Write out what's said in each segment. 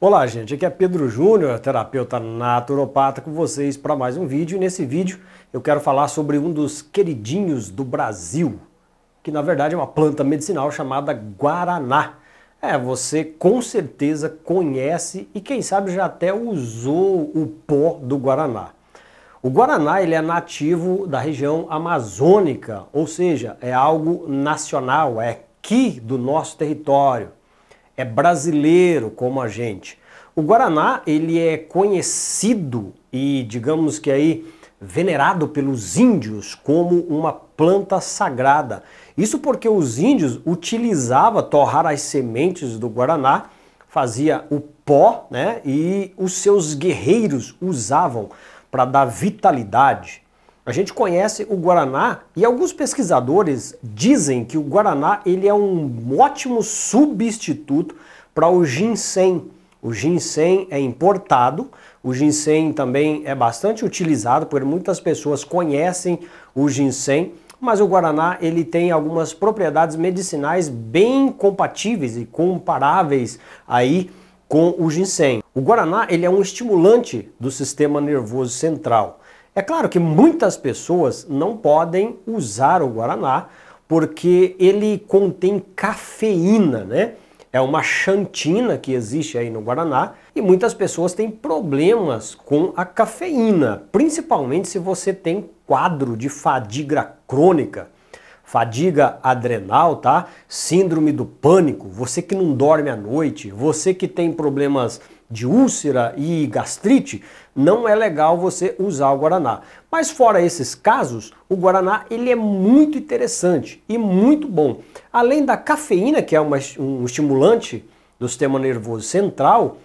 Olá, gente. Aqui é Pedro Júnior, terapeuta naturopata, com vocês para mais um vídeo. E nesse vídeo eu quero falar sobre um dos queridinhos do Brasil, que na verdade é uma planta medicinal chamada guaraná. É, você com certeza conhece e quem sabe já até usou o pó do guaraná. O guaraná ele é nativo da região amazônica, ou seja, é algo nacional, é aqui do nosso território é brasileiro como a gente. O Guaraná, ele é conhecido e, digamos que aí, venerado pelos índios como uma planta sagrada. Isso porque os índios utilizavam torrar as sementes do guaraná, fazia o pó, né? E os seus guerreiros usavam para dar vitalidade, a gente conhece o guaraná e alguns pesquisadores dizem que o guaraná ele é um ótimo substituto para o ginseng. O ginseng é importado, o ginseng também é bastante utilizado, porque muitas pessoas conhecem o ginseng, mas o guaraná ele tem algumas propriedades medicinais bem compatíveis e comparáveis aí com o ginseng. O guaraná ele é um estimulante do sistema nervoso central. É claro que muitas pessoas não podem usar o guaraná porque ele contém cafeína, né? É uma xantina que existe aí no guaraná e muitas pessoas têm problemas com a cafeína, principalmente se você tem quadro de fadiga crônica fadiga adrenal, tá? Síndrome do pânico, você que não dorme à noite, você que tem problemas de úlcera e gastrite, não é legal você usar o guaraná. Mas fora esses casos, o guaraná ele é muito interessante e muito bom. Além da cafeína, que é uma, um estimulante do sistema nervoso central,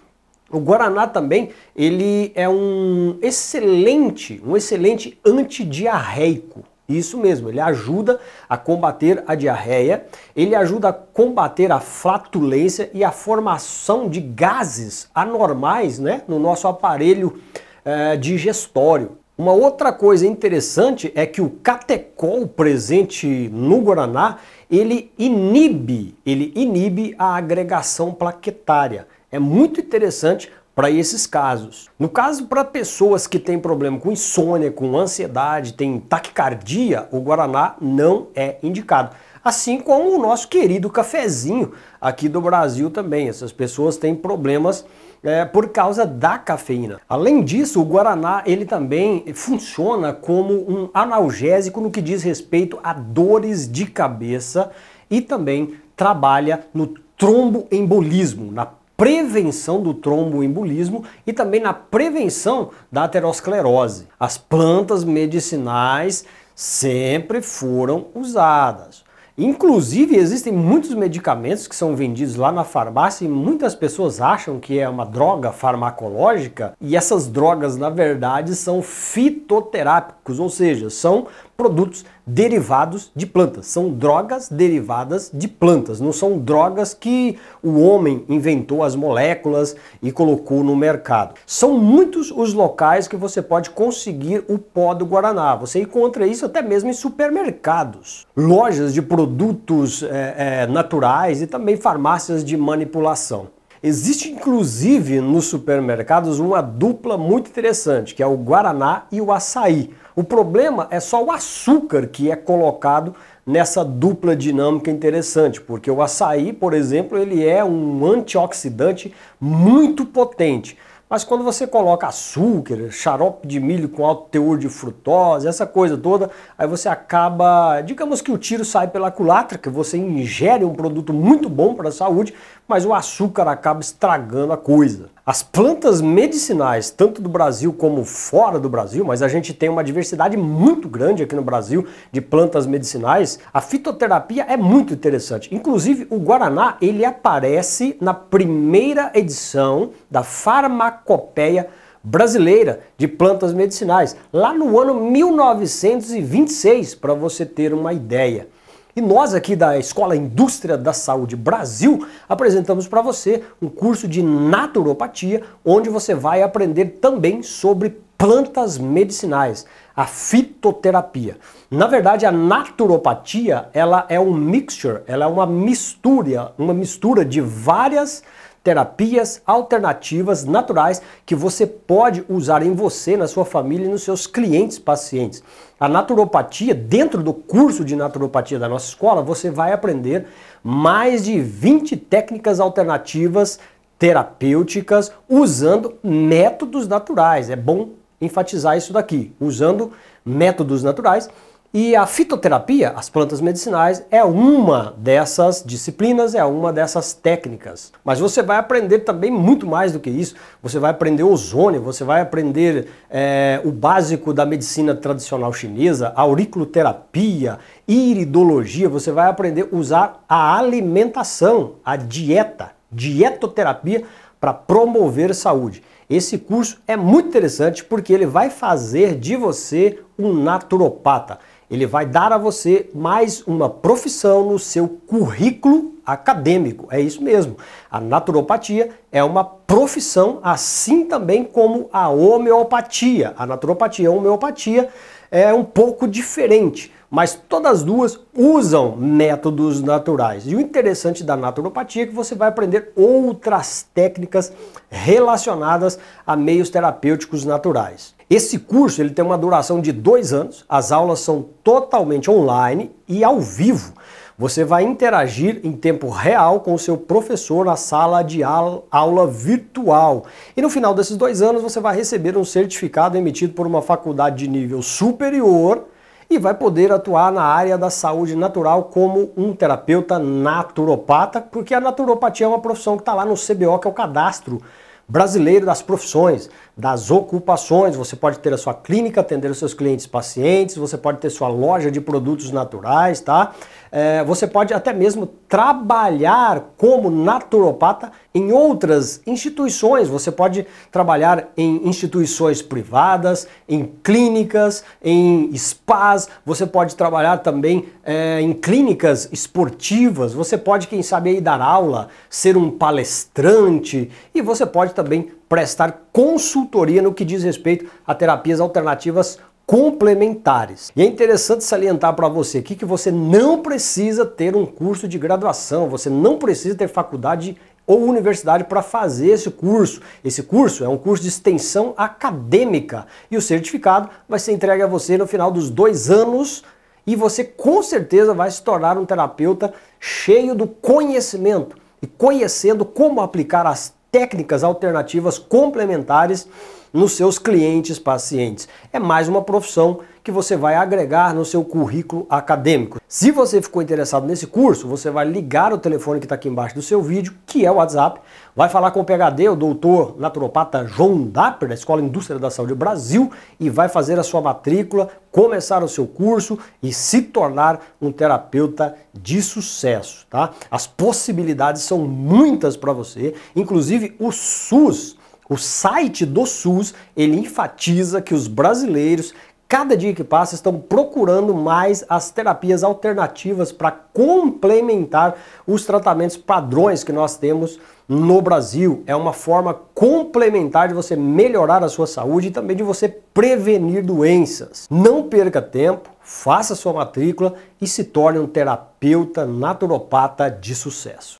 o guaraná também ele é um excelente, um excelente antidiarreico. Isso mesmo, ele ajuda a combater a diarreia, ele ajuda a combater a flatulência e a formação de gases anormais né, no nosso aparelho é, digestório. Uma outra coisa interessante é que o catecol presente no guaraná, ele inibe, ele inibe a agregação plaquetária. É muito interessante para esses casos. No caso, para pessoas que têm problema com insônia, com ansiedade, têm taquicardia, o Guaraná não é indicado. Assim como o nosso querido cafezinho aqui do Brasil também. Essas pessoas têm problemas é, por causa da cafeína. Além disso, o Guaraná ele também funciona como um analgésico no que diz respeito a dores de cabeça e também trabalha no tromboembolismo, na prevenção do tromboembolismo e também na prevenção da aterosclerose. As plantas medicinais sempre foram usadas. Inclusive, existem muitos medicamentos que são vendidos lá na farmácia e muitas pessoas acham que é uma droga farmacológica, e essas drogas, na verdade, são fitoterápicos, ou seja, são produtos derivados de plantas. São drogas derivadas de plantas, não são drogas que o homem inventou as moléculas e colocou no mercado. São muitos os locais que você pode conseguir o pó do Guaraná. Você encontra isso até mesmo em supermercados, lojas de produtos é, é, naturais e também farmácias de manipulação. Existe inclusive nos supermercados uma dupla muito interessante, que é o guaraná e o açaí. O problema é só o açúcar que é colocado nessa dupla dinâmica interessante, porque o açaí, por exemplo, ele é um antioxidante muito potente. Mas quando você coloca açúcar, xarope de milho com alto teor de frutose, essa coisa toda, aí você acaba, digamos que o tiro sai pela culatra, que você ingere um produto muito bom para a saúde, mas o açúcar acaba estragando a coisa. As plantas medicinais, tanto do Brasil como fora do Brasil, mas a gente tem uma diversidade muito grande aqui no Brasil de plantas medicinais. A fitoterapia é muito interessante. Inclusive, o guaraná, ele aparece na primeira edição da Farmacopeia Brasileira de Plantas Medicinais, lá no ano 1926, para você ter uma ideia. E nós aqui da Escola Indústria da Saúde Brasil apresentamos para você um curso de naturopatia, onde você vai aprender também sobre plantas medicinais, a fitoterapia. Na verdade, a naturopatia, ela é um mixture, ela é uma mistura, uma mistura de várias terapias alternativas naturais que você pode usar em você, na sua família e nos seus clientes pacientes. A naturopatia, dentro do curso de naturopatia da nossa escola, você vai aprender mais de 20 técnicas alternativas terapêuticas usando métodos naturais. É bom enfatizar isso daqui, usando métodos naturais e a fitoterapia, as plantas medicinais, é uma dessas disciplinas, é uma dessas técnicas. Mas você vai aprender também muito mais do que isso. Você vai aprender ozônio, você vai aprender é, o básico da medicina tradicional chinesa, auriculoterapia, iridologia. Você vai aprender a usar a alimentação, a dieta, dietoterapia para promover saúde. Esse curso é muito interessante porque ele vai fazer de você um naturopata ele vai dar a você mais uma profissão no seu currículo acadêmico. É isso mesmo. A naturopatia é uma profissão, assim também como a homeopatia. A naturopatia e a homeopatia é um pouco diferente, mas todas as duas usam métodos naturais. E o interessante da naturopatia é que você vai aprender outras técnicas relacionadas a meios terapêuticos naturais. Esse curso ele tem uma duração de dois anos, as aulas são totalmente online e ao vivo. Você vai interagir em tempo real com o seu professor na sala de aula virtual. E no final desses dois anos você vai receber um certificado emitido por uma faculdade de nível superior e vai poder atuar na área da saúde natural como um terapeuta naturopata, porque a naturopatia é uma profissão que está lá no CBO, que é o cadastro brasileiro das profissões, das ocupações. Você pode ter a sua clínica, atender os seus clientes pacientes, você pode ter sua loja de produtos naturais, tá? É, você pode até mesmo trabalhar como naturopata em outras instituições. Você pode trabalhar em instituições privadas, em clínicas, em spas, você pode trabalhar também é, em clínicas esportivas, você pode, quem sabe, aí dar aula, ser um palestrante e você pode também prestar consultoria no que diz respeito a terapias alternativas complementares. E é interessante salientar para você aqui que você não precisa ter um curso de graduação, você não precisa ter faculdade ou universidade para fazer esse curso. Esse curso é um curso de extensão acadêmica e o certificado vai ser entregue a você no final dos dois anos e você com certeza vai se tornar um terapeuta cheio do conhecimento e conhecendo como aplicar as técnicas alternativas complementares nos seus clientes pacientes. É mais uma profissão que você vai agregar no seu currículo acadêmico. Se você ficou interessado nesse curso, você vai ligar o telefone que está aqui embaixo do seu vídeo, que é o WhatsApp, vai falar com o PHD, o doutor naturopata João Dapper, da Escola Indústria da Saúde Brasil, e vai fazer a sua matrícula, começar o seu curso e se tornar um terapeuta de sucesso, tá? As possibilidades são muitas para você, inclusive o SUS o site do SUS, ele enfatiza que os brasileiros cada dia que passa estão procurando mais as terapias alternativas para complementar os tratamentos padrões que nós temos no Brasil. É uma forma complementar de você melhorar a sua saúde e também de você prevenir doenças. Não perca tempo, faça sua matrícula e se torne um terapeuta naturopata de sucesso.